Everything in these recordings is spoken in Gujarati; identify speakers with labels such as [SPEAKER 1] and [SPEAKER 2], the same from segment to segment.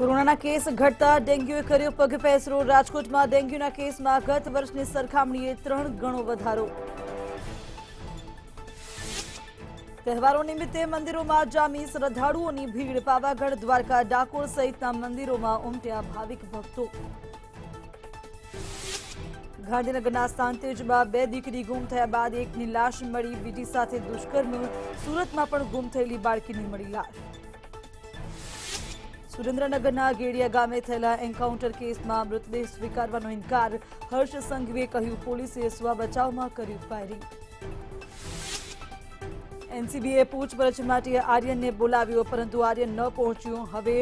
[SPEAKER 1] કોરોનાના કેસ ઘટતા ડેન્ગ્યુએ કર્યો પગપેસરો રાજકોટમાં ડેન્ગ્યુના કેસમાં ગત વર્ષની સરખામણીએ ત્રણ ગણો વધારો તહેવારો નિમિત્તે મંદિરોમાં જામી શ્રદ્ધાળુઓની ભીડ પાવાગઢ દ્વારકા ડાકોર સહિતના મંદિરોમાં ઉમટ્યા ભાવિક ભક્તો ગાંધીનગરના સાંતેજમાં બે દીકરી ગુમ થયા બાદ એકની લાશ મળી બીજી સાથે દુષ્કર્મ સુરતમાં પણ ગુમ થયેલી બાળકીની મળી લાશ સુરેન્દ્રનગરના ગેડિયા ગામે થયેલા એન્કાઉન્ટર કેસમાં મૃતદેહ સ્વીકારવાનો ઇન્કાર હર્ષ સંઘવીએ કહ્યું પોલીસે સ્વબચાવમાં કર્યું ફાયરિંગ એનસીબીએ પૂછપરછ માટે આર્યનને બોલાવ્યો પરંતુ આર્યન ન પહોંચ્યો હવે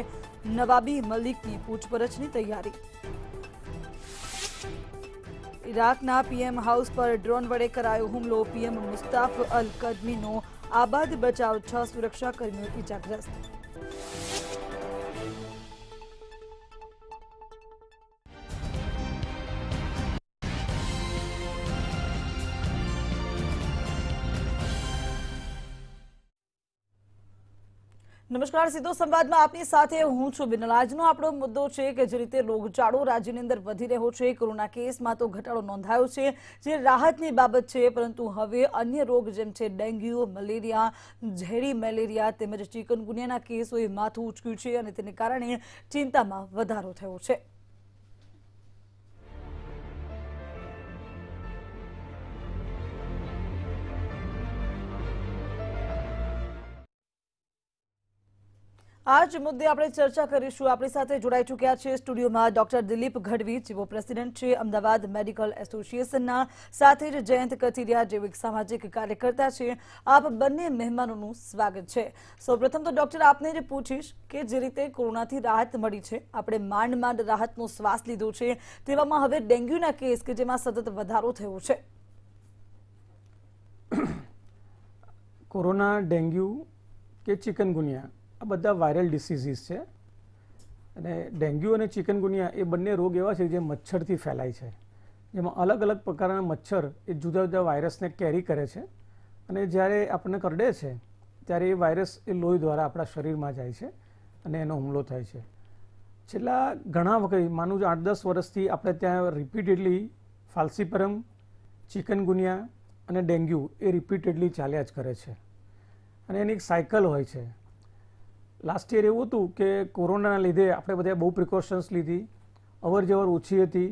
[SPEAKER 1] નવાબી મલિકની પૂછપરછની તૈયારી ઇરાકના પીએમ હાઉસ પર ડ્રોન વડે કરાયો હુમલો પીએમ મુસ્તાફ અલ કદમીનો આબાદ બચાવ છ સુરક્ષાકર્મીઓ ઇજાગ્રસ્ત નમસ્કાર સીધો સંવાદમાં આપની સાથે હું છું બિનલાજનો આપણો મુદ્દો છે કે જે રીતે રોગચાળો રાજ્યની અંદર વધી રહ્યો છે કોરોના કેસમાં તો ઘટાડો નોંધાયો છે જે રાહતની બાબત છે પરંતુ હવે અન્ય રોગ જેમ છે ડેન્ગ્યુ મલેરિયા ઝેરી મેલેરિયા તેમજ ચિકનગુનિયાના કેસોએ માથું ઉચક્યું છે અને તેને કારણે ચિંતામાં વધારો થયો છે આ જ મુદ્દે આપણે ચર્ચા કરીશું આપણી સાથે જોડાઈ ચૂક્યા છે સ્ટુડિયોમાં ડોક્ટર દિલીપ ગઢવી જેઓ પ્રેસિડેન્ટ છે અમદાવાદ મેડિકલ એસોસિએશનના સાથે જ જયંત કથિરિયા જેવી સામાજિક કાર્યકર્તા છે આપ બંને મહેમાનોનું સ્વાગત છે સૌપ્રથમ તો ડોક્ટર આપને જ પૂછીશ કે જે રીતે કોરોનાથી રાહત મળી છે આપણે માંડ માંડ રાહતનો શ્વાસ લીધો છે તેવામાં હવે ડેન્ગ્યુના કેસ કે જેમાં સતત વધારો થયો છે
[SPEAKER 2] કોરોના ડેન્ગ્યુ કે ચિકનગુનિયા આ બધા વાયરલ ડિસીઝીસ છે અને ડેન્ગ્યુ અને ચિકનગુનિયા એ બંને રોગ એવા છે જે મચ્છરથી ફેલાય છે જેમાં અલગ અલગ પ્રકારના મચ્છર એ જુદા જુદા વાયરસને કેરી કરે છે અને જ્યારે આપણને કરડે છે ત્યારે એ વાયરસ એ લોહી દ્વારા આપણા શરીરમાં જાય છે અને એનો હુમલો થાય છે છેલ્લા ઘણા વખત માનું છું આઠ દસ વર્ષથી આપણે ત્યાં રિપીટેડલી ફાલ્સીપરમ ચિકનગુનિયા અને ડેન્ગ્યુ એ રિપીટેડલી ચાલ્યા જ કરે છે અને એની એક સાયકલ હોય છે લાસ્ટ યર એવું હતું કે કોરોનાના લીધે આપણે બધાએ બહુ પ્રિકોશન્સ લીધી અવર જવર ઓછી હતી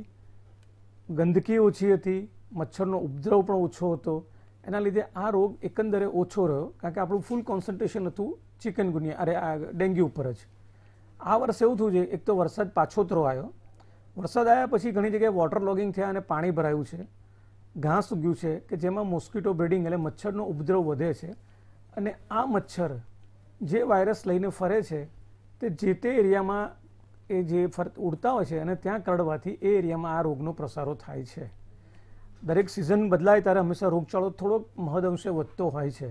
[SPEAKER 2] ગંદકી ઓછી હતી મચ્છરનો ઉપદ્રવ પણ ઓછો હતો એના લીધે આ રોગ એકંદરે ઓછો રહ્યો કારણ કે આપણું ફૂલ કોન્સન્ટ્રેશન હતું ચિકનગુનિયા અરે આ ડેન્ગ્યુ ઉપર જ આ વર્ષ એવું થયું છે એક તો વરસાદ પાછોતરો આવ્યો વરસાદ આવ્યા પછી ઘણી જગ્યાએ વોટર લોગિંગ થયા અને પાણી ભરાયું છે ઘાસ ઉગ્યું છે કે જેમાં મોસ્કીટો બ્રિડિંગ એટલે મચ્છરનો ઉપદ્રવ વધે છે અને આ મચ્છર જે વાયરસ લઈને ફરે છે તે જે તે એરિયામાં એ જે ફર ઉડતા હોય છે અને ત્યાં કરડવાથી એ એરિયામાં આ રોગનો પ્રસારો થાય છે દરેક સિઝન બદલાય ત્યારે હંમેશા રોગચાળો થોડોક મહદઅંશે વધતો હોય છે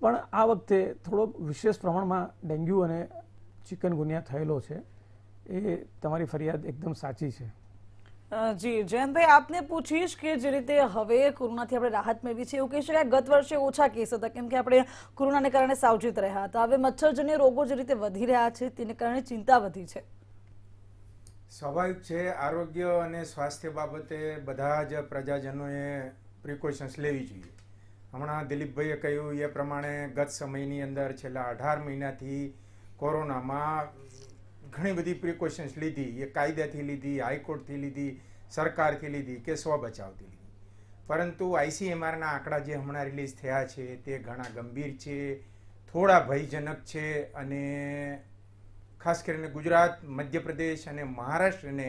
[SPEAKER 2] પણ આ વખતે થોડોક વિશેષ પ્રમાણમાં ડેન્ગ્યુ અને ચિકનગુનિયા થયેલો છે એ તમારી ફરિયાદ એકદમ સાચી છે
[SPEAKER 1] જી જયંતભાઈ આપને પૂછીશ કે જે રીતે હવે કોરોનાથી આપણે રાહત મેળવી છે એવું કહી શકાય ગત વર્ષે ઓછા કેસ હતા કેમ કે આપણે કોરોનાને કારણે સાવચેત રહ્યા હતા હવે મચ્છરજન્ય રોગો જે રીતે વધી રહ્યા છે તેને કારણે ચિંતા વધી છે
[SPEAKER 3] સ્વાભાવિક છે આરોગ્ય અને સ્વાસ્થ્ય બાબતે બધા જ પ્રજાજનોએ પ્રિકોશન્સ લેવી જોઈએ હમણાં દિલીપભાઈએ કહ્યું એ પ્રમાણે ગત સમયની અંદર છેલ્લા અઢાર મહિનાથી કોરોનામાં ઘણી બધી પ્રિકોશન્સ લીધી એ કાયદાથી લીધી હાઈકોર્ટથી લીધી સરકારથી લીધી કે સ્વ બચાવથી લીધી પરંતુ આઈસીએમઆરના આંકડા જે હમણાં રિલીઝ થયા છે તે ઘણા ગંભીર છે થોડા ભયજનક છે અને ખાસ કરીને ગુજરાત મધ્યપ્રદેશ અને મહારાષ્ટ્રને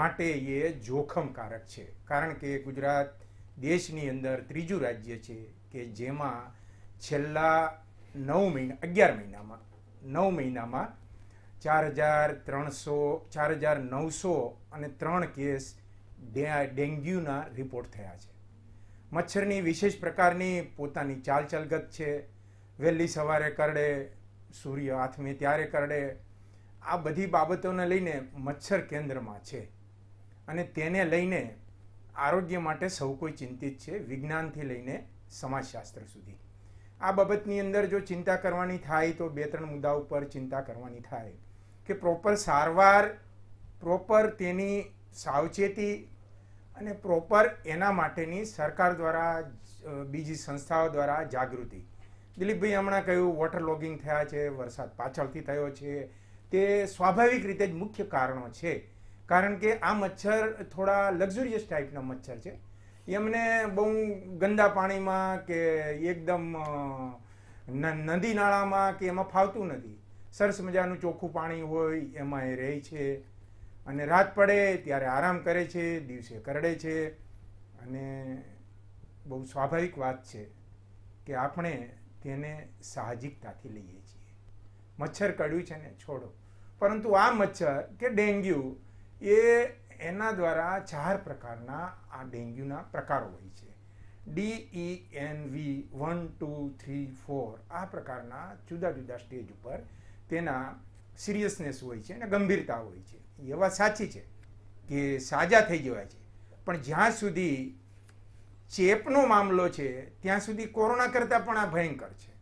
[SPEAKER 3] માટે એ જોખમકારક છે કારણ કે ગુજરાત દેશની અંદર ત્રીજું રાજ્ય છે કે જેમાં છેલ્લા નવ મહિના અગિયાર મહિનામાં નવ મહિનામાં ચાર હજાર ત્રણસો ચાર હજાર નવસો અને ત્રણ કેસ ડેન્ગ્યુના રિપોર્ટ થયા છે મચ્છરની વિશેષ પ્રકારની પોતાની ચાલચલગત છે વહેલી સવારે કરડે સૂર્ય હાથમે ત્યારે કરડે આ બધી બાબતોને લઈને મચ્છર કેન્દ્રમાં છે અને તેને લઈને આરોગ્ય માટે સૌ કોઈ ચિંતિત છે વિજ્ઞાનથી લઈને સમાજશાસ્ત્ર સુધી આ બાબતની અંદર જો ચિંતા કરવાની થાય તો બે ત્રણ મુદ્દા ઉપર ચિંતા કરવાની થાય કે પ્રોપર સારવાર પ્રોપર તેની સાવચેતી અને પ્રોપર એના માટેની સરકાર દ્વારા બીજી સંસ્થાઓ દ્વારા જાગૃતિ દિલીપભાઈ હમણાં કહ્યું વોટર લોગિંગ થયા છે વરસાદ પાછળથી થયો છે તે સ્વાભાવિક રીતે જ મુખ્ય કારણો છે કારણ કે આ મચ્છર થોડા લક્ઝુરિયસ ટાઈપના મચ્છર છે એમને બહુ ગંદા પાણીમાં કે એકદમ નદી નાળામાં કે એમાં ફાવતું નથી સરસ મજાનું ચોખ્ખું પાણી હોય એમાં એ રહે છે અને રાત પડે ત્યારે આરામ કરે છે દિવસે કરડે છે અને બહુ સ્વાભાવિક વાત છે કે આપણે તેને સાહજિકતાથી લઈએ છીએ મચ્છર કડ્યું છે ને છોડો પરંતુ આ મચ્છર કે ડેન્ગ્યુ એ એના દ્વારા ચાર પ્રકારના આ ડેન્ગ્યુના પ્રકારો હોય છે D E N V one two three four આ પ્રકારના જુદા જુદા સ્ટેજ ઉપર તેના સિરિયસનેસ હોય છે અને ગંભીરતા હોય છે એ વાત સાચી છે કે સાજા થઈ જવાય છે પણ જ્યાં સુધી ચેપનો મામલો છે ત્યાં સુધી કોરોના કરતાં પણ આ ભયંકર છે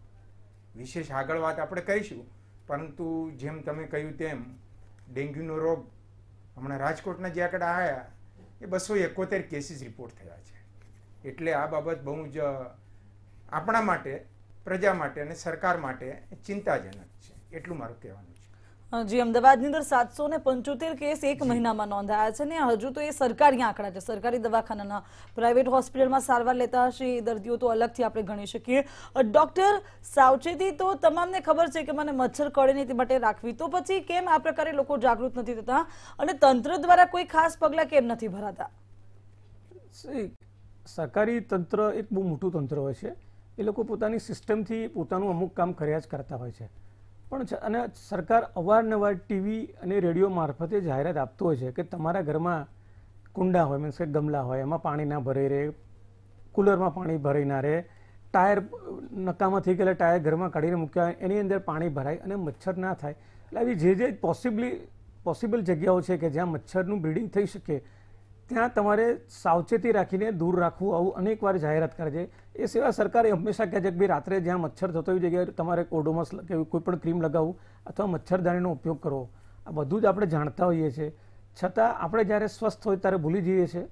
[SPEAKER 3] વિશેષ આગળ વાત આપણે કહીશું પરંતુ જેમ તમે કહ્યું તેમ ડેન્ગ્યુનો રોગ હમણાં રાજકોટના જે આગળ આવ્યા એ બસો એકોતેર કેસીસ રિપોર્ટ થયા છે એટલે આ બાબત બહુ જ આપણા માટે પ્રજા માટે અને સરકાર માટે ચિંતાજનક છે એટલું મારું કહેવાનું
[SPEAKER 1] છે જી અમદાવાદની અંદર સાતસો ને પંચોતેર કેસ એક મહિનામાં નોંધાયા છે ને હજુ તો એ સરકારી આંકડા છે સરકારી દવાખાનાના પ્રાઇવેટ હોસ્પિટલમાં સારવાર લેતા હશે એ દર્દીઓ તો અલગથી આપણે ગણી શકીએ ડૉક્ટર સાવચેતી તો તમામને ખબર છે કે મને મચ્છર કળે નહીં તે માટે રાખવી તો પછી કેમ આ પ્રકારે લોકો જાગૃત નથી થતા અને તંત્ર દ્વારા કોઈ ખાસ પગલાં કેમ
[SPEAKER 2] નથી ભરાતા સરકારી તંત્ર એક બહુ મોટું તંત્ર હોય છે એ લોકો પોતાની સિસ્ટમથી પોતાનું અમુક કામ કર્યા જ કરતા હોય છે પણ અને સરકાર અવારનવાર ટીવી અને રેડિયો મારફતે જાહેરાત આપતો હોય છે કે તમારા ઘરમાં કુંડા હોય મીન્સ કે ગમલા હોય એમાં પાણી ના ભરાઈ રહે કુલરમાં પાણી ભરાઈ ના રહે ટાયર નકામા થઈ ગયેલા ટાયર ઘરમાં કાઢીને મૂક્યા એની અંદર પાણી ભરાય અને મચ્છર ના થાય એટલે આવી જે જે પોસિબલી પોસિબલ જગ્યાઓ છે કે જ્યાં મચ્છરનું બ્રીડિંગ થઈ શકે ત્યાં તમારે સાવચેતી રાખીને દૂર રાખવું આવું અનેકવાર જાહેરાત કરે છે એ સિવાય સરકારે હંમેશા કહે છે કે ભાઈ રાત્રે જ્યાં મચ્છર થતો હોય જગ્યાએ તમારે ઓડોમસ કે કોઈ પણ ક્રીમ લગાવવું અથવા મચ્છરદાનીનો ઉપયોગ કરવો આ બધું જ આપણે જાણતા હોઈએ છીએ છતાં આપણે જ્યારે સ્વસ્થ હોય ત્યારે ભૂલી જઈએ છીએ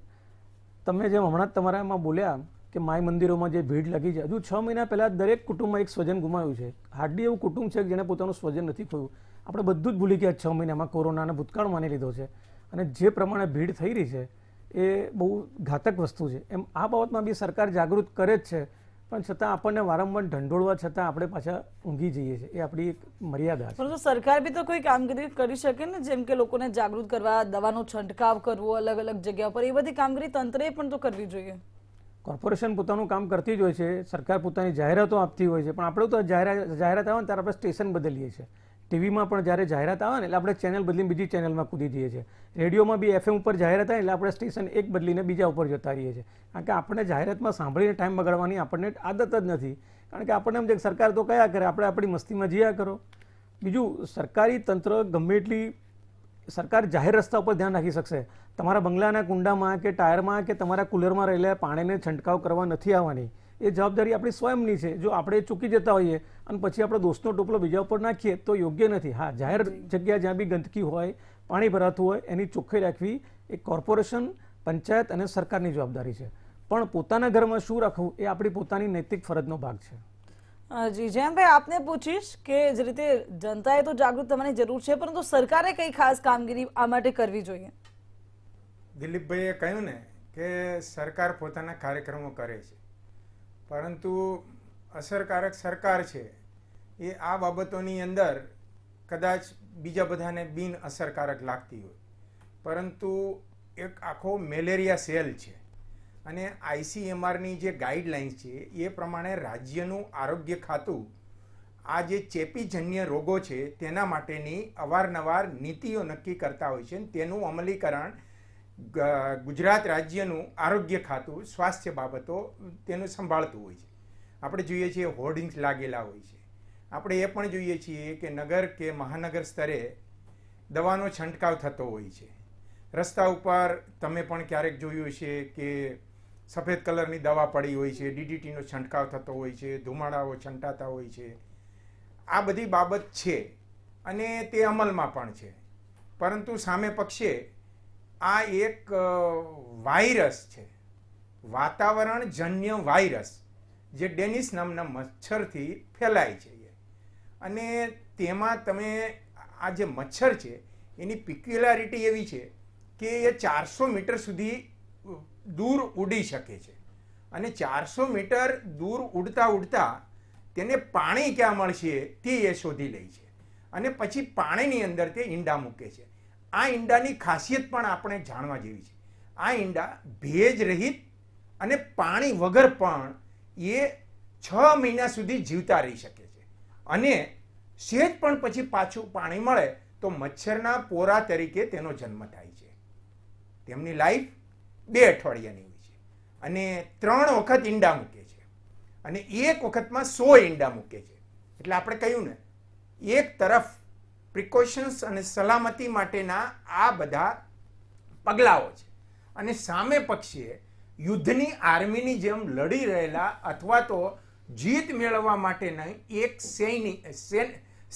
[SPEAKER 2] તમે જેમ હમણાં જ તમારામાં બોલ્યા કે માય મંદિરોમાં જે ભીડ લાગી છે હજુ છ મહિના પહેલાં દરેક કુટુંબમાં એક સ્વજન ગુમાવ્યું છે હાર્ડલી એવું કુટુંબ છે કે જેણે પોતાનું સ્વજન નથી ખોયું આપણે બધું જ ભૂલી ગયા છ મહિનામાં કોરોનાને ભૂતકાળ માની લીધો છે અને જે પ્રમાણે ભીડ થઈ રહી છે એ બહુ ઘાતક વસ્તુ છે એમ આ બાબતમાં બી સરકાર જાગૃત કરે જ છે પણ છતાં આપણને વારંવાર ઢંઢોળવા છતાં આપણે પાછા ઊંઘી જઈએ છીએ એ આપણી એક મર્યાદા છે પરંતુ
[SPEAKER 1] સરકાર બી તો કોઈ કામગીરી કરી શકે ને જેમ કે લોકોને જાગૃત કરવા દવાનો છંટકાવ કરવો અલગ અલગ જગ્યા પર એ બધી કામગીરી તંત્રએ પણ તો કરવી જોઈએ
[SPEAKER 2] કોર્પોરેશન પોતાનું કામ કરતી જ હોય છે સરકાર પોતાની જાહેરાતો આપતી હોય છે પણ આપણે તો જાહેરાત જાહેરાત આવે ને ત્યારે આપણે સ્ટેશન બદલીએ છીએ ટીવીમાં પણ જ્યારે જાહેરાત આવે ને એટલે આપણે ચેનલ બદલીને બીજી ચેનલમાં કૂદી દઈએ છીએ રેડિયોમાં બી એફએમ ઉપર જાહેરાત આવે એટલે આપણે સ્ટેશન એક બદલીને બીજા ઉપર જતા રહીએ છીએ કારણ કે આપણે જાહેરાતમાં સાંભળીને ટાઈમ બગાડવાની આપણને આદત જ નથી કારણ કે આપણને એમ છે સરકાર તો કયા કરે આપણે આપણી મસ્તીમાં જીયા કરો બીજું સરકારી તંત્ર ગમે એટલી સરકાર જાહેર રસ્તા ઉપર ધ્યાન રાખી શકશે તમારા બંગલાના કુંડામાં કે ટાયરમાં કે તમારા કુલરમાં રહેલા પાણીને છંટકાવ કરવા નથી આવવાની એ જવાબદારી આપણી સ્વયંની છે જો આપણે ચૂકી જતા હોઈએ અને પછી આપણે દોસ્તનો ટોપલો બીજા ઉપર નાખીએ તો યોગ્ય નથી હા જાહેર જગ્યા જ્યાં બી ગંદકી હોય પાણી ભરાતું હોય એની ચોખ્ખાઈ રાખવી એ કોર્પોરેશન પંચાયત અને સરકારની જવાબદારી છે પણ પોતાના ઘરમાં શું રાખવું એ આપણી પોતાની નૈતિક ફરજનો ભાગ
[SPEAKER 1] છે જી જયંતભાઈ આપને પૂછીશ કે જે રીતે જનતાએ તો જાગૃત થવાની જરૂર છે પરંતુ સરકારે કઈ ખાસ કામગીરી આ માટે કરવી જોઈએ
[SPEAKER 3] દિલીપભાઈએ કહ્યું ને કે સરકાર પોતાના કાર્યક્રમો કરે છે પરંતુ અસરકારક સરકાર છે એ આ બાબતોની અંદર કદાચ બીજા બધાને બિન અસરકારક લાગતી હોય પરંતુ એક આખો મેલેરિયા સેલ છે અને આઈસીએમઆરની જે ગાઈડલાઇન્સ છે એ પ્રમાણે રાજ્યનું આરોગ્ય ખાતું આ જે ચેપીજન્ય રોગો છે તેના માટેની અવારનવાર નીતિઓ નક્કી કરતા હોય છે તેનું અમલીકરણ ગુજરાત રાજ્યનું આરોગ્ય ખાતું સ્વાસ્થ્ય બાબતો તેનું સંભાળતું હોય છે આપણે જોઈએ છીએ હોર્ડિંગ્સ લાગેલા હોય છે આપણે એ પણ જોઈએ છીએ કે નગર કે મહાનગર સ્તરે દવાનો છંટકાવ થતો હોય છે રસ્તા ઉપર તમે પણ ક્યારેક જોયું છે કે સફેદ કલરની દવા પડી હોય છે ડીડીટીનો છંટકાવ થતો હોય છે ધુમાડાઓ છંટાતા હોય છે આ બધી બાબત છે અને તે અમલમાં પણ છે પરંતુ સામે પક્ષે આ એક વાયરસ છે વાતાવરણજન્ય વાયરસ જે ડેનિસ નામના મચ્છરથી ફેલાય છે અને તેમાં તમે આ જે મચ્છર છે એની પિક્યુલારિટી એવી છે કે એ ચારસો મીટર સુધી દૂર ઉડી શકે છે અને ચારસો મીટર દૂર ઉડતા ઉડતા તેને પાણી ક્યાં મળશે તે એ શોધી લે છે અને પછી પાણીની અંદર તે ઈંડા મૂકે છે આ ઈંડાની ખાસિયત પણ આપણે જાણવા જેવી છે આ ઈંડા ભેજ રહિત અને પાણી વગર પણ એ છ મહિના સુધી જીવતા રહી શકે છે અને સહેજ પણ પછી પાછું પાણી મળે તો મચ્છરના પોરા તરીકે તેનો જન્મ થાય છે તેમની લાઈફ બે અઠવાડિયાની હોય છે અને ત્રણ વખત ઈંડા મૂકે છે અને એક વખતમાં સો ઈંડા મૂકે છે એટલે આપણે કહ્યું ને એક તરફ પ્રિકોશન્સ અને સલામતી માટેના આ બધા પગલાઓ છે અને સામે પક્ષીએ યુદ્ધની આર્મીની જેમ લડી રહેલા અથવા તો જીત મેળવવા માટે નહીં એક સૈનિક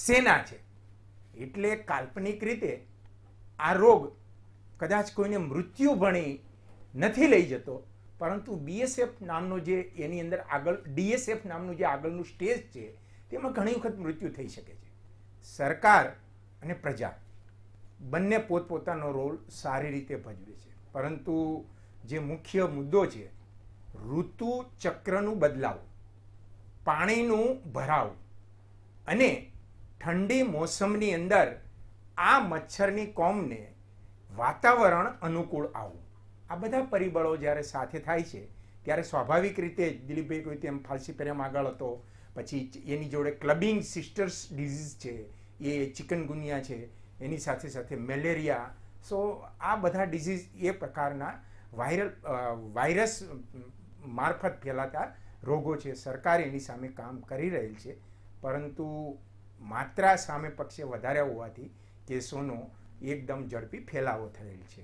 [SPEAKER 3] સેના છે એટલે કાલ્પનિક રીતે આ રોગ કદાચ કોઈને મૃત્યુ ભણી નથી લઈ જતો પરંતુ બીએસએફ નામનો જે એની અંદર આગળ ડીએસએફ નામનું જે આગળનું સ્ટેજ છે તેમાં ઘણી વખત મૃત્યુ થઈ શકે છે સરકાર અને પ્રજા બંને પોતપોતાનો રોલ સારી રીતે ભજવે છે પરંતુ જે મુખ્ય મુદ્દો છે ઋતુ ચક્રનું બદલાવ પાણીનું ભરાવ અને ઠંડી મોસમની અંદર આ મચ્છરની કોમને વાતાવરણ અનુકૂળ આવવું આ બધા પરિબળો જ્યારે સાથે થાય છે ત્યારે સ્વાભાવિક રીતે દિલીપભાઈ કોઈ તેમ ફાલસી ફાલસીપેરેમ આગળ હતો પછી એની જોડે ક્લબિંગ સિસ્ટર્સ ડિઝીઝ છે એ ચિકનગુનિયા છે એની સાથે સાથે મેલેરિયા સો આ બધા ડિઝીઝ એ પ્રકારના વાયરલ વાયરસ મારફત ફેલાતા રોગો છે સરકાર એની સામે કામ કરી રહેલ છે પરંતુ માત્રા સામે પક્ષે વધારે હોવાથી કેસોનો એકદમ ઝડપી ફેલાવો થયેલ છે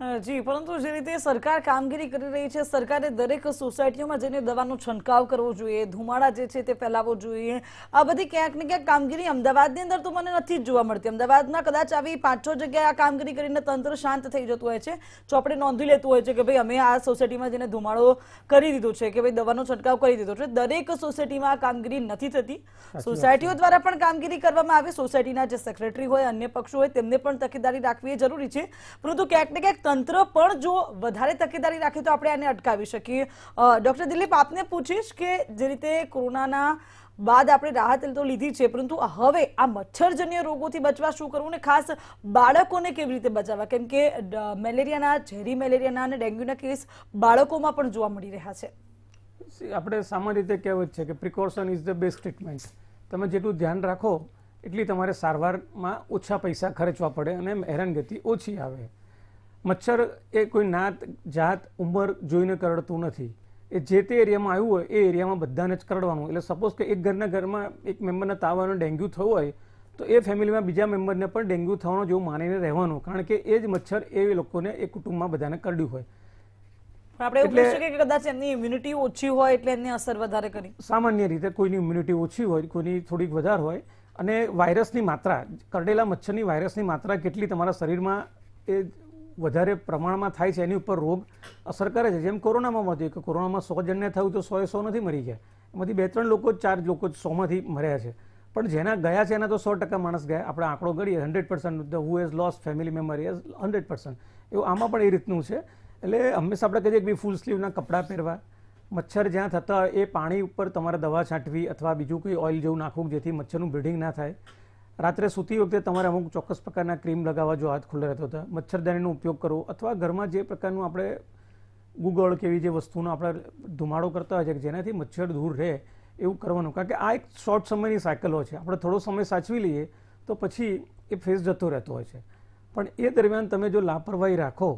[SPEAKER 1] જી પરંતુ જે રીતે સરકાર કામગીરી કરી રહી છે સરકારે દરેક સોસાયટીઓમાં જઈને દવાનો છંટકાવ કરવો જોઈએ ધુમાડા જે છે તે ફેલાવવો જોઈએ આ બધી ક્યાંક ને ક્યાંક કામગીરી અમદાવાદની અંદર તો મને નથી જ જોવા મળતી અમદાવાદમાં કદાચ આવી પાંચ છ જગ્યાએ આ કામગીરી કરીને તંત્ર શાંત થઈ જતું હોય છે ચોપડે નોંધી લેતું હોય છે કે ભાઈ અમે આ સોસાયટીમાં જઈને ધુમાડો કરી દીધો છે કે ભાઈ દવાનો છંટકાવ કરી દીધો છે દરેક સોસાયટીમાં આ કામગીરી નથી થતી સોસાયટીઓ દ્વારા પણ કામગીરી કરવામાં આવે સોસાયટીના જે સેક્રેટરી હોય અન્ય પક્ષો હોય તેમને પણ તકેદારી રાખવી જરૂરી છે પરંતુ ક્યાંક ને ક્યાંક તંત્ર પણ જો વધારે તકેદારી રાખે તો આપણે આને અટકાવી શકીએ ડૉક્ટર દિલીપ આપને પૂછીશ કે જે રીતે કોરોનાના બાદ આપણે રાહત તો લીધી છે પરંતુ હવે આ મચ્છરજન્ય રોગોથી બચવા શું કરવું ને ખાસ બાળકોને કેવી રીતે બચાવવા કેમ કે મેલેરિયાના ઝેરી મેલેરિયાના અને ડેન્ગ્યુના કેસ બાળકોમાં પણ જોવા મળી રહ્યા
[SPEAKER 2] છે આપણે સામાન્ય રીતે કહેવત છે કે precaution is the best treatment તમે જેટલું ધ્યાન રાખો એટલી તમારે સારવારમાં ઓછા પૈસા ખર્ચવા પડે અને હેરાનગતિ ઓછી આવે મચ્છર એ કોઈ નાત જાત ઉંમર જોઈને કરડતું નથી એ જે તે એરિયામાં આવ્યું હોય એ એરિયામાં બધાને જ કરડવાનું એટલે સપોઝ કે એક ઘરના ઘરમાં એક મેમ્બરને તાવ અને ડેન્ગ્યુ થયો હોય તો એ ફેમિલીમાં બીજા મેમ્બરને પણ ડેન્ગ્યુ થવાનો જેવું માનીને રહેવાનું કારણ કે એ જ મચ્છર એ લોકોને એ કુટુંબમાં બધાને કરડ્યું હોય
[SPEAKER 1] આપણે એવું કહી શકીએ કે કદાચ એમની ઇમ્યુનિટી ઓછી હોય એટલે એમની અસર વધારે કરી
[SPEAKER 2] સામાન્ય રીતે કોઈની ઇમ્યુનિટી ઓછી હોય કોઈની થોડીક વધારે હોય અને વાયરસની માત્રા કરડેલા મચ્છરની વાયરસની માત્રા કેટલી તમારા શરીરમાં એ વધારે પ્રમાણમાં થાય છે એની ઉપર રોગ અસર કરે છે જેમ કોરોનામાં મળ્યું કે કોરોનામાં સો જણને થયું તો સોએ સો નથી મરી ગયા એમાંથી બે ત્રણ લોકો ચાર લોકો સોમાંથી મર્યા છે પણ જેના ગયા છે એના તો સો ટકા માણસ ગયા આપણે આંકડો ગણીએ hundred percent who has loss family member has hundred percent એવું આમાં પણ એ રીતનું છે એટલે હંમેશા આપણે કહીએ કે ફૂલ સ્લીવના કપડાં પહેરવા મચ્છર જ્યાં થતા એ પાણી ઉપર તમારે દવા છાંટવી અથવા બીજું કોઈ ઓઇલ જેવું નાખવું જેથી મચ્છરનું બ્રિડિંગ ના થાય રાત્રે સૂતી વખતે તમારે અમુક ચોક્કસ પ્રકારના ક્રીમ લગાવવા જો હાથ ખુલ્લા રહેતા હતા મચ્છરદાનીનો ઉપયોગ કરો અથવા ઘરમાં જે પ્રકારનું આપણે ગૂગળ કે એવી જે વસ્તુનો આપણે ધુમાડો કરતા હોય છે જેનાથી મચ્છર દૂર રહે એવું કરવાનું કારણ કે આ એક શોર્ટ સમયની સાયકલો છે આપણે થોડો સમય સાચવી લઈએ તો પછી એ ફેસ જતો રહેતો હોય છે પણ એ દરમિયાન તમે જો લાપરવાહી રાખો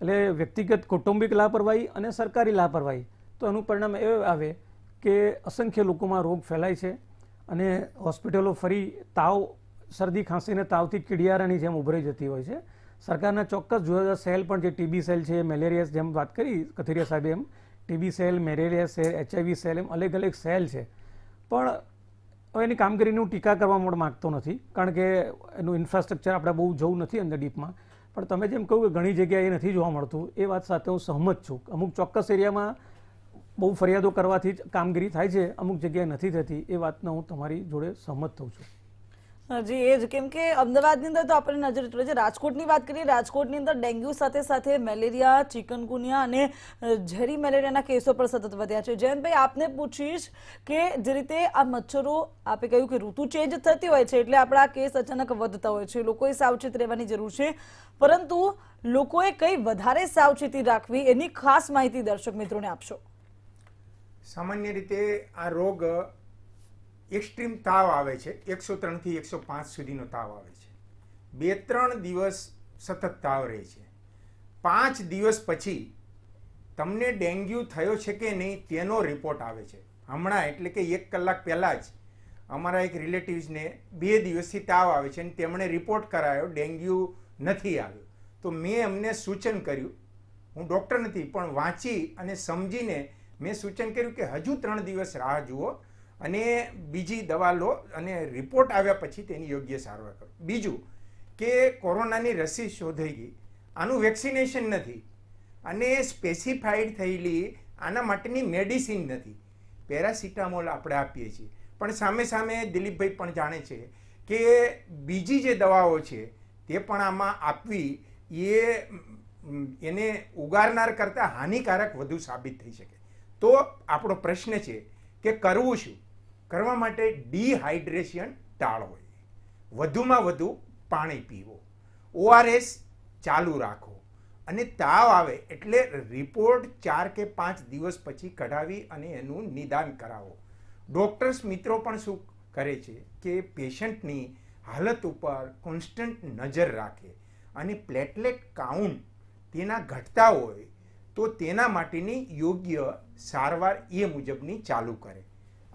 [SPEAKER 2] એટલે વ્યક્તિગત કૌટુંબિક લાપરવાહી અને સરકારી લાપરવાહી તો એનું પરિણામ એ આવે કે અસંખ્ય લોકોમાં રોગ ફેલાય છે અને હોસ્પિટલો ફરી તાવ શરદી ખાંસીને તાવથી કીડિયારાની જેમ ઉભરાઈ જતી હોય છે સરકારના ચોક્કસ જુદા જુદા સેલ પણ જે ટીબી સેલ છે મેલેરિયા જેમ વાત કરી કથિરિયા સાહેબે એમ TB cell malaria cell HIV cell એમ અલગ અલગ સેલ છે પણ એની કામગીરીનું ટીકા કરવા માટે માગતો નથી કારણ કે એનું ઇન્ફ્રાસ્ટ્રક્ચર આપણે બહુ જવું નથી અંદર ડીપમાં પણ તમે જેમ કહ્યું કે ઘણી જગ્યાએ નથી જોવા મળતું એ વાત સાથે હું સહમત છું અમુક ચોક્કસ એરિયામાં બહુ ફરિયાદો કરવાથી કામગીરી થાય છે અમુક જગ્યાએ નથી થતી એ વાતનો હું તમારી જોડે સહમત થઉં છું
[SPEAKER 1] જી એ જ કેમ કે અમદાવાદની અંદર તો આપણે નજર પડે છે રાજકોટની વાત કરીએ રાજકોટની અંદર ડેન્ગ્યુ સાથે સાથે મેલેરિયા ચિકનગુનિયા અને ઝેરી મેલેરિયાના કેસો પણ સતત વધ્યા છે જયંતભાઈ આપને પૂછીશ કે જે રીતે આ મચ્છરો આપે કહ્યું કે ઋતુ ચેન્જ થતી હોય છે એટલે આપણા કેસ અચાનક વધતા હોય છે લોકોએ સાવચેત રહેવાની જરૂર છે પરંતુ લોકોએ કંઈ વધારે સાવચેતી રાખવી એની ખાસ માહિતી દર્શક મિત્રોને આપશો
[SPEAKER 3] સામાન્ય રીતે આ રોગ એક્સ્ટ્રીમ તાવ આવે છે એકસો ત્રણથી એકસો પાંચ સુધીનો તાવ આવે છે બે ત્રણ દિવસ સતત તાવ રહે છે પાંચ દિવસ પછી તમને ડેન્ગ્યુ થયો છે કે નહીં તેનો રિપોર્ટ આવે છે હમણાં એટલે કે એક કલાક પહેલાં જ અમારા એક રિલેટિવ્સને બે દિવસથી તાવ આવે છે અને તેમણે રિપોર્ટ કરાયો ડેન્ગ્યુ નથી આવ્યો તો મેં એમને સૂચન કર્યું હું ડૉક્ટર નથી પણ વાંચી અને સમજીને મેં સૂચન કર્યું કે હજુ ત્રણ દિવસ રાહ જુઓ અને બીજી દવા લો અને રિપોર્ટ આવ્યા પછી તેની યોગ્ય સારવાર કરો બીજું કે કોરોનાની રસી શોધાઈ ગઈ આનું વેક્સિનેશન નથી અને સ્પેસિફાઈડ થયેલી આના માટેની મેડિસિન નથી પેરાસિટામોલ આપણે આપીએ છીએ પણ સામે સામે દિલીપભાઈ પણ જાણે છે કે બીજી જે દવાઓ છે તે પણ આમાં આપવી એ એને ઉગારનાર કરતાં હાનિકારક વધુ સાબિત થઈ શકે તો આપણો પ્રશ્ન છે કે કરવું શું કરવા માટે ડિહાઇડ્રેશન ટાળો વધુમાં વધુ પાણી પીવો ઓઆરએસ ચાલુ રાખો અને તાવ આવે એટલે રિપોર્ટ ચાર કે પાંચ દિવસ પછી કઢાવી અને એનું નિદાન કરાવો ડૉક્ટર્સ મિત્રો પણ શું કરે છે કે પેશન્ટની હાલત ઉપર કોન્સ્ટન્ટ નજર રાખે અને પ્લેટલેટ કાઉન્ટ તેના ઘટતા હોય તો તેના માટેની યોગ્ય સારવાર એ મુજબની ચાલુ કરે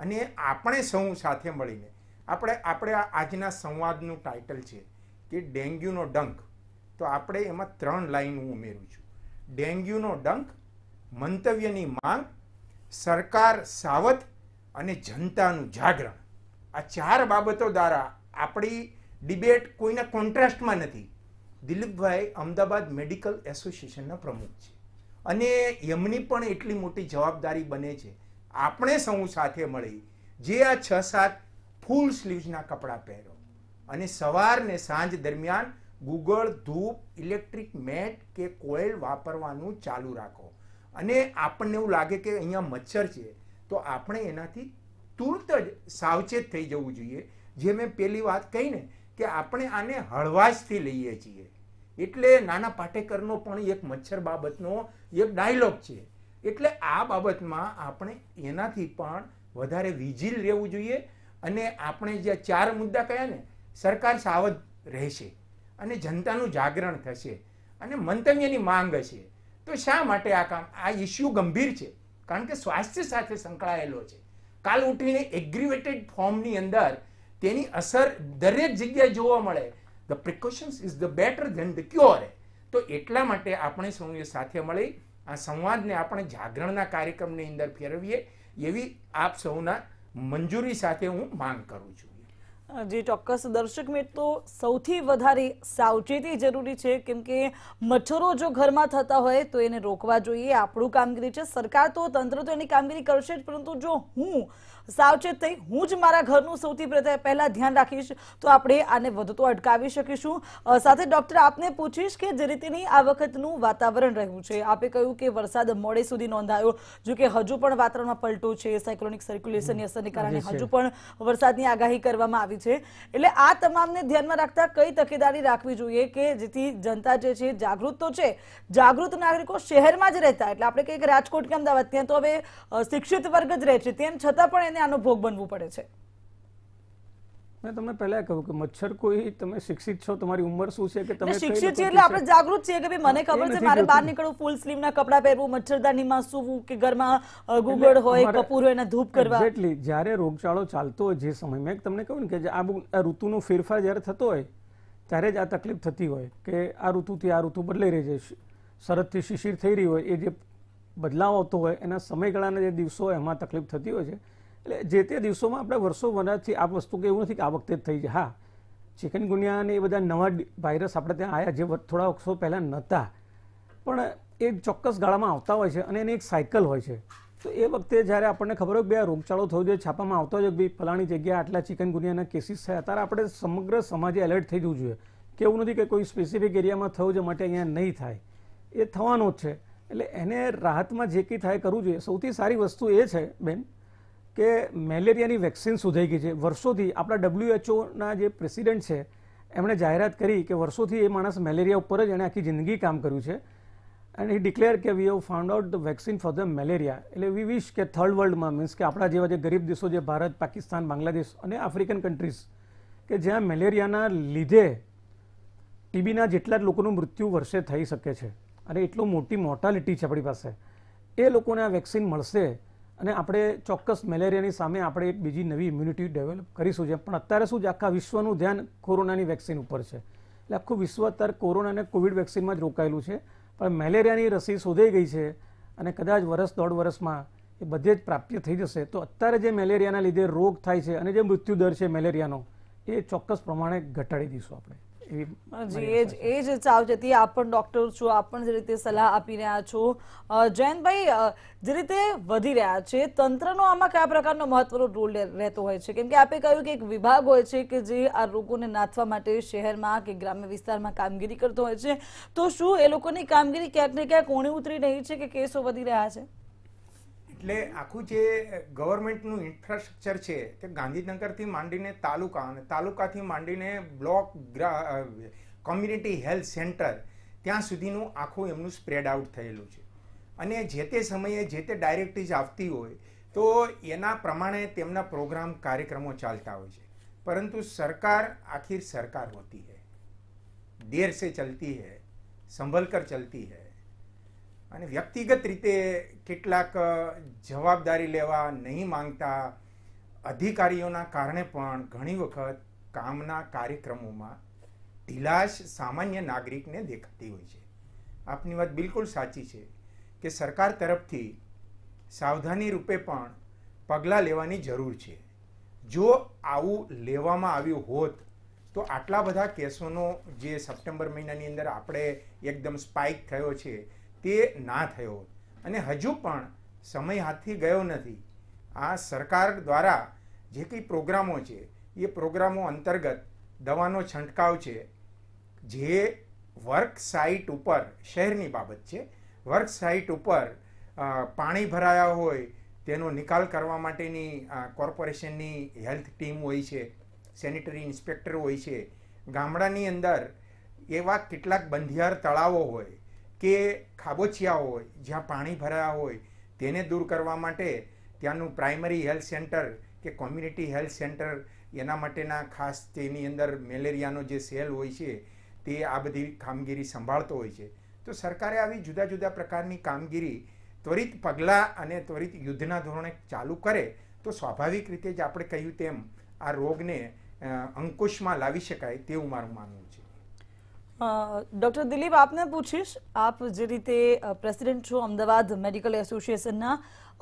[SPEAKER 3] અને આપણે સૌ સાથે મળીને આપણે આપણે આજના સંવાદનું ટાઇટલ છે કે ડેન્ગ્યુનો ડંખ તો આપણે એમાં ત્રણ લાઈન હું ઉમેરું છું ડેન્ગ્યુનો ડંખ મંતવ્યની માંગ સરકાર સાવધ અને જનતાનું જાગરણ આ ચાર બાબતો દ્વારા આપણી ડિબેટ કોઈના કોન્ટ્રાસ્ટમાં નથી દિલીપભાઈ અમદાવાદ મેડિકલ એસોસિએશનના પ્રમુખ છે અને એમની પણ એટલી મોટી જવાબદારી બને છે આપણે સૌ સાથે મળી જે આ છ સાત ફૂલ સ્લીવ્સના કપડાં પહેરો અને સવાર ને સાંજ દરમિયાન ગુગળ ધૂપ ઇલેક્ટ્રિક મેટ કે કોયલ વાપરવાનું ચાલુ રાખો અને આપણને એવું લાગે કે અહીંયા મચ્છર છે તો આપણે એનાથી તુરત જ સાવચેત થઈ જવું જોઈએ જે મેં પહેલી વાત કહીને કે આપણે આને હળવાશથી લઈએ છીએ એટલે નાના પાટેકરનો પણ એક મચ્છર બાબતનો એક ડાયલોગ છે એટલે આ બાબતમાં આપણે એનાથી પણ વધારે વિજિલ રહેવું જોઈએ અને આપણે જે ચાર મુદ્દા કયા ને સરકાર સાવધ રહેશે અને જનતાનું જાગરણ થશે અને મંતવ્યની માંગ હશે તો શા માટે આ કામ આ ઇસ્યુ ગંભીર છે કારણ કે સ્વાસ્થ્ય સાથે સંકળાયેલો છે કાલ ઉઠીને એગ્રીવેટેડ ફોર્મની અંદર તેની અસર દરેક જગ્યાએ જોવા મળે the precautions is the better than the cure તો એટલા માટે આપણે સૌએ સાથે મળી આ સંવાદને આપણે જાગરણના કાર્યક્રમની અંદર ફેરવીએ એવી આપ સૌના મંજૂરી સાથે હું માંગ કરું છું જે ચોક્કસ દર્શક તો
[SPEAKER 1] સૌથી વધારે સાવચેતી જરૂરી છે કેમ કે મચ્છરો જો ઘરમાં થતા હોય તો એને રોકવા જોઈએ આપણું કામગીરી છે સરકાર તો તંત્ર તો એની કામગીરી કરશે જ પરંતુ જો હું સાવચેત થઈ હું જ મારા ઘરનું સૌથી પહેલાં ધ્યાન રાખીશ તો આપણે આને વધતો અટકાવી શકીશું સાથે ડૉક્ટર આપને પૂછીશ કે જે રીતેની આ વખતનું વાતાવરણ રહ્યું છે આપે કહ્યું કે વરસાદ મોડે સુધી નોંધાયો જો કે હજુ પણ વાતાવરણમાં પલટો છે સાયક્લોનિક સર્ક્યુલેશનની અસરને કારણે હજુ પણ વરસાદની આગાહી કરવામાં આવી આવી છે એટલે આ તમામને ધ્યાનમાં રાખતા કઈ તકેદારી રાખવી જોઈએ કે જેથી જનતા જે છે જાગૃત તો છે જાગૃત નાગરિકો શહેરમાં જ રહેતા એટલે આપણે કહીએ રાજકોટ કે અમદાવાદ ત્યાં તો હવે શિક્ષિત વર્ગ જ રહે છે તેમ છતાં પણ એને આનો ભોગ બનવું પડે છે
[SPEAKER 2] મેં તમને પહેલા કહ્યું કે મચ્છર કોઈ તમે શિક્ષિત છો તમારી ઉંમર શું છે કે તમે શિક્ષિત છીએ એટલે આપણે જાગૃત છીએ કે મને ખબર છે મારે બહાર
[SPEAKER 1] નીકળવું ફૂલ સ્લીવ ના કપડા પહેરવું મચ્છરદાનીમાં સૂવું કે ઘરમાં ગુગળ હોય કપૂર હોય ને ધૂપ કરવા એક્ઝેક્ટલી
[SPEAKER 2] જ્યારે રોગચાળો ચાલતો હોય જે સમય મેં તમને કહ્યું ને કે આ ઋતુનો ફેરફાર જ્યારે થતો હોય ત્યારે જ આ તકલીફ થતી હોય કે આ ઋતુથી આ ઋતુ બદલાઈ રહી છે શરદથી શિશિર થઈ રહી હોય એ જે બદલાવ આવતો હોય એના સમયગાળાના જે દિવસો એમાં તકલીફ થતી હોય છે એટલે જે તે દિવસોમાં આપણે વર્ષો વનાથી આ વસ્તુ કે એવું નથી કે આ વખતે જ થઈ જાય હા ચિકનગુનિયા અને એ બધા નવા વાયરસ આપણે ત્યાં આવ્યા જે થોડા વર્ષો પહેલાં નહોતા પણ એ ચોક્કસ ગાળામાં આવતા હોય છે અને એની એક સાયકલ હોય છે તો એ વખતે જ્યારે આપણને ખબર હોય કે આ રોગચાળો થયો છે છાપામાં આવતો હોય કે ભાઈ ફલાણી જગ્યાએ આટલા ચિકનગુનિયાના કેસીસ થયા ત્યારે આપણે સમગ્ર સમાજે એલર્ટ થઈ જવું જોઈએ કે એવું નથી કે કોઈ સ્પેસિફિક એરિયામાં થવું છે માટે અહીંયા નહીં થાય એ થવાનો જ છે એટલે એને રાહતમાં જે કંઈ થાય કરવું જોઈએ સૌથી સારી વસ્તુ એ છે બેન કે મેલેરિયાની વેક્સિન શોધાઈ ગઈ છે વર્ષોથી આપણા ડબલ્યુએચઓના જે પ્રેસિડેન્ટ છે એમણે જાહેરાત કરી કે વર્ષોથી એ માણસ મેલેરિયા ઉપર જ એણે આખી જિંદગી કામ કર્યું છે એન્ડ હી ડિક્લેર કે we have found out the vaccine for the malaria એટલે વી વિશ કે થર્ડ વર્લ્ડમાં મીન્સ કે આપણા જેવા જે ગરીબ દેશો જે ભારત પાકિસ્તાન બાંગ્લાદેશ અને આફ્રિકન કન્ટ્રીઝ કે જ્યાં મેલેરિયાના લીધે ટીબીના જેટલા જ લોકોનું મૃત્યુ વર્ષે થઈ શકે છે અને એટલું મોટી મોર્ટાલિટી છે આપણી પાસે એ લોકોને આ વેક્સિન મળશે અને આપણે ચોક્કસ મેલેરિયાની સામે આપણે એક બીજી નવી ઇમ્યુનિટી ડેવલપ કરીશું છે પણ અત્યારે શું છે આખા વિશ્વનું ધ્યાન કોરોનાની વેક્સિન ઉપર છે એટલે આખું વિશ્વ અત્યારે કોરોના અને કોવિડ વેક્સિનમાં જ રોકાયેલું છે પણ મેલેરિયાની રસી શોધાઈ ગઈ છે અને કદાચ વર્ષ દોઢ વર્ષમાં એ બધે જ પ્રાપ્ય થઈ જશે તો અત્યારે જે મેલેરિયાના લીધે રોગ થાય છે અને જે મૃત્યુદર છે મેલેરિયાનો એ ચોક્કસ પ્રમાણે ઘટાડી દઈશું આપણે
[SPEAKER 1] જી એ જ એ જ ચાવચેતી આપ પણ ડૉક્ટર છો આપ જે રીતે સલાહ આપી રહ્યા છો જયંતભાઈ જે રીતે વધી રહ્યા છે તંત્રનો આમાં કયા પ્રકારનો મહત્વનો રોલ રહેતો હોય છે કેમ કે આપે કહ્યું વિભાગ હોય છે કે જે આ રોગોને નાથવા માટે શહેરમાં કે ગ્રામ્ય વિસ્તારમાં કામગીરી કરતો હોય છે તો શું એ લોકોની કામગીરી ક્યાંક ને ક્યાંક કોણે ઉતરી રહી છે કે કેસો વધી રહ્યા છે
[SPEAKER 3] એટલે આખું જે ગવર્મેન્ટનું ઇન્ફ્રાસ્ટ્રક્ચર છે તે ગાંધીનગરથી માંડીને તાલુકા અને તાલુકાથી માંડીને બ્લોક કોમ્યુનિટી હેલ્થ સેન્ટર ત્યાં સુધીનું આખું એમનું સ્પ્રેડ આઉટ થયેલું છે અને જે તે સમયે જે તે ડાયરેક્ટિવ આવતી હોય તો એના પ્રમાણે તેમના પ્રોગ્રામ કાર્યક્રમો ચાલતા હોય છે પરંતુ સરકાર આખી સરકાર હોતી है देर से चलती है संभल कर चलती है અને વ્યક્તિગત રીતે કેટલાક જવાબદારી લેવા નહીં માંગતા અધિકારીઓના કારણે પણ ઘણી વખત કામના કાર્યક્રમોમાં ઢીલાશ સામાન્ય નાગરિકને દેખાતી હોય છે આપની વાત બિલકુલ સાચી છે કે સરકાર તરફથી સાવધાની રૂપે પણ પગલાં લેવાની જરૂર છે જો આવું લેવામાં આવ્યું હોત તો આટલા બધા કેસોનો જે સપ્ટેમ્બર મહિનાની અંદર આપણે એકદમ સ્પાઇક થયો છે તે ના થયો અને હજુ પણ સમય હાથથી ગયો નથી આ સરકાર દ્વારા જે કંઈ પ્રોગ્રામો છે એ પ્રોગ્રામો અંતર્ગત દવાનો છંટકાવ છે જે વર્ક સાઇટ ઉપર શહેરની બાબત છે વર્ક સાઇટ ઉપર પાણી ભરાયા હોય તેનો નિકાલ કરવા માટેની કોર્પોરેશનની હેલ્થ ટીમ હોય છે સેનિટરી ઇન્સ્પેક્ટર હોય છે ગામડાની અંદર એવા કેટલાક બંધિયાર તળાવો હોય કે ખાબોચિયા હોય જ્યાં પાણી ભરાયા હોય તેને દૂર કરવા માટે ત્યાંનું પ્રાઇમરી હેલ્થ સેન્ટર કે કોમ્યુનિટી હેલ્થ સેન્ટર એના માટેના ખાસ તેની અંદર મેલેરિયાનો જે સેલ હોય છે તે આ બધી કામગીરી સંભાળતો હોય છે તો સરકારે આવી જુદા જુદા પ્રકારની કામગીરી ત્વરિત પગલાં અને ત્વરિત યુદ્ધના ધોરણે ચાલુ કરે તો સ્વાભાવિક રીતે જ આપણે કહ્યું તેમ આ રોગને અંકુશમાં લાવી શકાય તેવું મારું માનવું છે
[SPEAKER 1] ડોક્ટર દિલીપ આપને પૂછીશ આપ જે રીતે પ્રેસિડેન્ટ છો અમદાવાદ મેડિકલ એસોસિએશનના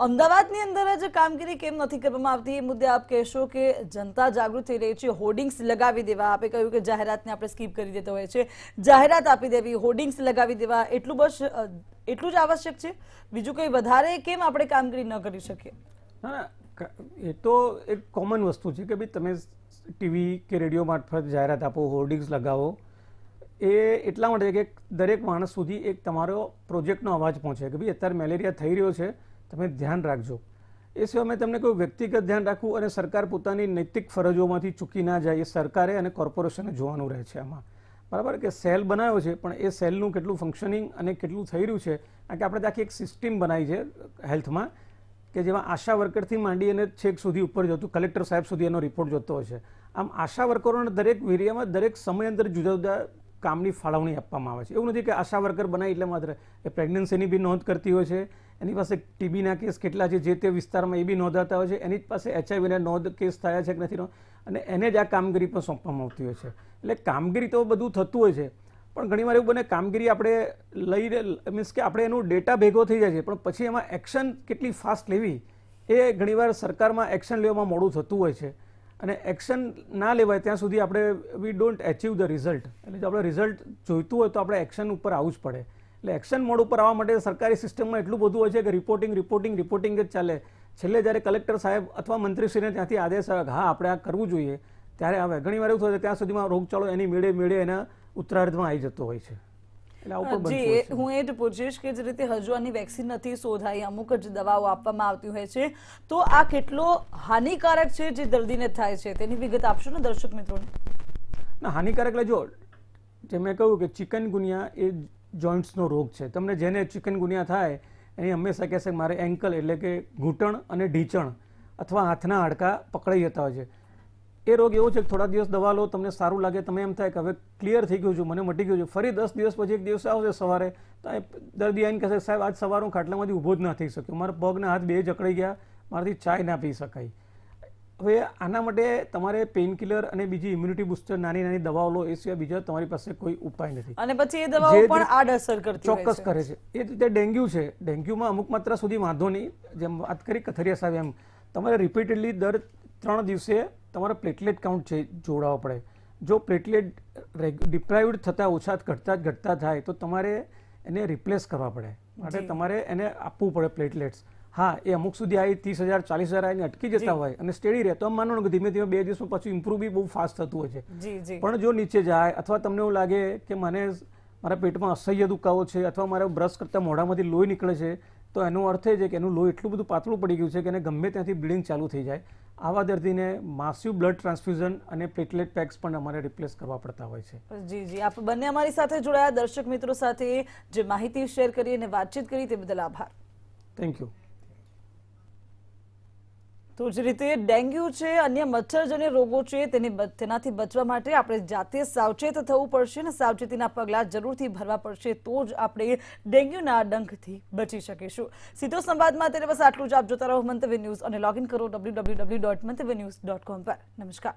[SPEAKER 1] અમદાવાદની અંદર જ કામગીરી કેમ નથી કરવામાં આવતી એ મુદ્દે આપ કહેશો કે જનતા જાગૃત થઈ રહી છે હોર્ડિંગ્સ લગાવી દેવા આપે કહ્યું કે જાહેરાતને આપણે સ્કીપ કરી દેતા હોય છે જાહેરાત આપી દેવી હોર્ડિંગ્સ લગાવી દેવા એટલું બસ એટલું જ આવશ્યક છે બીજું કંઈ વધારે કેમ આપણે કામગીરી ન કરી
[SPEAKER 2] શકીએ એ તો એક કોમન વસ્તુ છે કે ભાઈ તમે ટીવી કે રેડિયો મારફત જાહેરાત આપો હોર્ડિંગ્સ લગાવો એ એટલા માટે કે દરેક માણસ સુધી એક તમારો પ્રોજેક્ટનો અવાજ પહોંચે કે ભાઈ અત્યારે મેલેરિયા થઈ રહ્યો છે તમે ધ્યાન રાખજો એ સિવાય મેં તમને કોઈ વ્યક્તિગત ધ્યાન રાખવું અને સરકાર પોતાની નૈતિક ફરજોમાંથી ચૂકી ના જાય એ સરકારે અને કોર્પોરેશને જોવાનું રહે છે આમાં બરાબર કે સેલ બનાવ્યો છે પણ એ સેલનું કેટલું ફંક્શનિંગ અને કેટલું થઈ રહ્યું છે કારણ કે આપણે આખી એક સિસ્ટમ બનાવી છે હેલ્થમાં કે જેમાં આશા વર્કરથી માંડી અને છેક સુધી ઉપર જતું કલેક્ટર સાહેબ સુધી એનો રિપોર્ટ જતો હોય છે આમ આશા વર્કરોને દરેક એરિયામાં દરેક સમય અંદર જુદા જુદા કામની ફાળવણી આપવામાં આવે છે એવું નથી કે આશા વર્કર બનાય એટલે માત્ર એ પ્રેગ્નન્સીની બી નોંધ કરતી હોય છે એની પાસે ટીબીના કેસ કેટલા છે જે તે વિસ્તારમાં એ બી નોંધાતા હોય છે એની જ પાસે એચઆઈવીના નોંધ કેસ થયા છે કે નથી અને એને જ આ કામગીરી પણ સોંપવામાં આવતી હોય છે એટલે કામગીરી તો બધું થતું હોય છે પણ ઘણીવાર એવું બને કામગીરી આપણે લઈને મીન્સ કે આપણે એનું ડેટા ભેગો થઈ જાય છે પણ પછી એમાં એક્શન કેટલી ફાસ્ટ લેવી એ ઘણીવાર સરકારમાં એક્શન લેવામાં મોડું થતું હોય છે અને એક્શન ના લેવાય ત્યાં સુધી આપણે we don't achieve the result એટલે જો આપણે રિઝલ્ટ જોઈતું હોય તો આપણે એક્શન ઉપર આવવું જ પડે એટલે એક્શન મોડ ઉપર આવવા માટે સરકારી સિસ્ટમમાં એટલું બધું હોય છે કે રિપોર્ટિંગ રિપોર્ટિંગ રિપોર્ટિંગ જ ચાલે છેલ્લે જ્યારે કલેક્ટર સાહેબ અથવા મંત્રીશ્રીને ત્યાંથી આદેશ આવે હા આપણે આ કરવું જોઈએ ત્યારે આવે ઘણીવાર એવું થયું ત્યાં સુધીમાં રોગચાળો એની મેળે મેળે એના ઉત્તરાર્ધમાં આવી જતો હોય છે જી
[SPEAKER 1] હું એ જ પૂછીશ કે જે રીતે હજુ આની વેક્સિન નથી શોધાઈ અમુક જ દવાઓ આપવામાં આવતી હોય છે તો આ કેટલો હાનિકારક છે જે દર્દીને થાય છે તેની વિગત આપશો ને દર્શક મિત્રોને
[SPEAKER 2] ના હાનિકારક એટલે જો જે મેં કહ્યું કે ચિકનગુનિયા એ જોઈન્ટ્સનો રોગ છે તમને જેને ચિકનગુનિયા થાય એની હંમેશા કહેશે મારે એન્કલ એટલે કે ઘૂંટણ અને ઢીચણ અથવા હાથના હાડકા પકડાઈ જતા હોય છે એ રોગ એવો છે કે થોડા દિવસ દવા લો તમને સારું લાગે તમે એમ થાય કે હવે ક્લિયર થઈ ગયું છું મને મટી ગયું છે ફરી દસ દિવસ પછી એક દિવસ આવશે સવારે તો દર્દી આવીને કહેશે સાહેબ આજ સવાર હું ખાટલામાંથી ઊભો જ ના થઈ શક્યો મારા પગના હાથ બે જકડી ગયા મારાથી ચાય ના પી શકાય હવે આના માટે તમારે પેઇનકિલર અને બીજી ઇમ્યુનિટી બુસ્ટર નાની નાની દવાઓ લો એ સિવાય બીજા તમારી પાસે કોઈ ઉપાય નથી અને
[SPEAKER 1] પછી એ દવાઓ પણ આડ અસર કરતી ચોક્કસ કરે છે
[SPEAKER 2] એ રીતે ડેન્ગ્યુ છે ડેન્ગ્યુમાં અમુક માત્રા સુધી વાંધો નહીં જેમ વાત કરી કથરિયા સાહેબ એમ તમારે રિપીટેડલી દર ત્રણ દિવસે તમારે પ્લેટલેટ કાઉન્ટ છે જોડાવવા પડે જો પ્લેટલેટ ડિપ્રાઇવડ થતાં ઓછા ઘટતા ઘટતા થાય તો તમારે એને રિપ્લેસ કરવા પડે માટે તમારે એને આપવું પડે પ્લેટલેટ્સ હા એ અમુક સુધી આવી ત્રીસ હજાર ચાલીસ હજાર આવીને અટકી જતા હોય અને સ્ટેડી રહેતો આમ માનો ધીમે ધીમે બે દિવસમાં પાછું ઇમ્પ્રુવ બી બહુ ફાસ્ટ થતું હોય છે પણ જો નીચે જાય અથવા તમને એવું લાગે કે મને મારા પેટમાં અસહ્ય દુખાવો છે અથવા મારા બ્રશ કરતાં મોઢામાંથી લોહી નીકળે છે તો એનો અર્થ એ છે કે એનું લોહી એટલું બધું પાતળું પડી ગયું છે કે એને ગમે ત્યાંથી બ્લીડિંગ ચાલુ થઈ જાય આવા દર્દીને માસ્યુ બ્લડ ટ્રાન્સફ્યુઝન અને પ્લેટલેટ પેક્સ પણ અમારે રિપ્લેસ કરવા પડતા હોય છે
[SPEAKER 1] જી જી આપ બંને અમારી સાથે જોડાયા દર્શક મિત્રો સાથે જે માહિતી શેર કરી અને વાતચીત કરી તે બદલ આભાર થેન્ક યુ તો જે રીતે ડેન્ગ્યુ છે અન્ય મચ્છરજન્ય રોગો છે તેની તેનાથી બચવા માટે આપણે જાતે સાવચેત થવું પડશે અને સાવચેતીના પગલાં જરૂરથી ભરવા પડશે તો જ આપણે ડેન્ગ્યુના ડંખથી બચી શકીશું સીધો સંવાદમાં અત્યારે બસ આટલું જ આપ જોતા રહો મંતવ્ય ન્યૂઝ અને લોગિન કરો ડબલ્યુ પર નમસ્કાર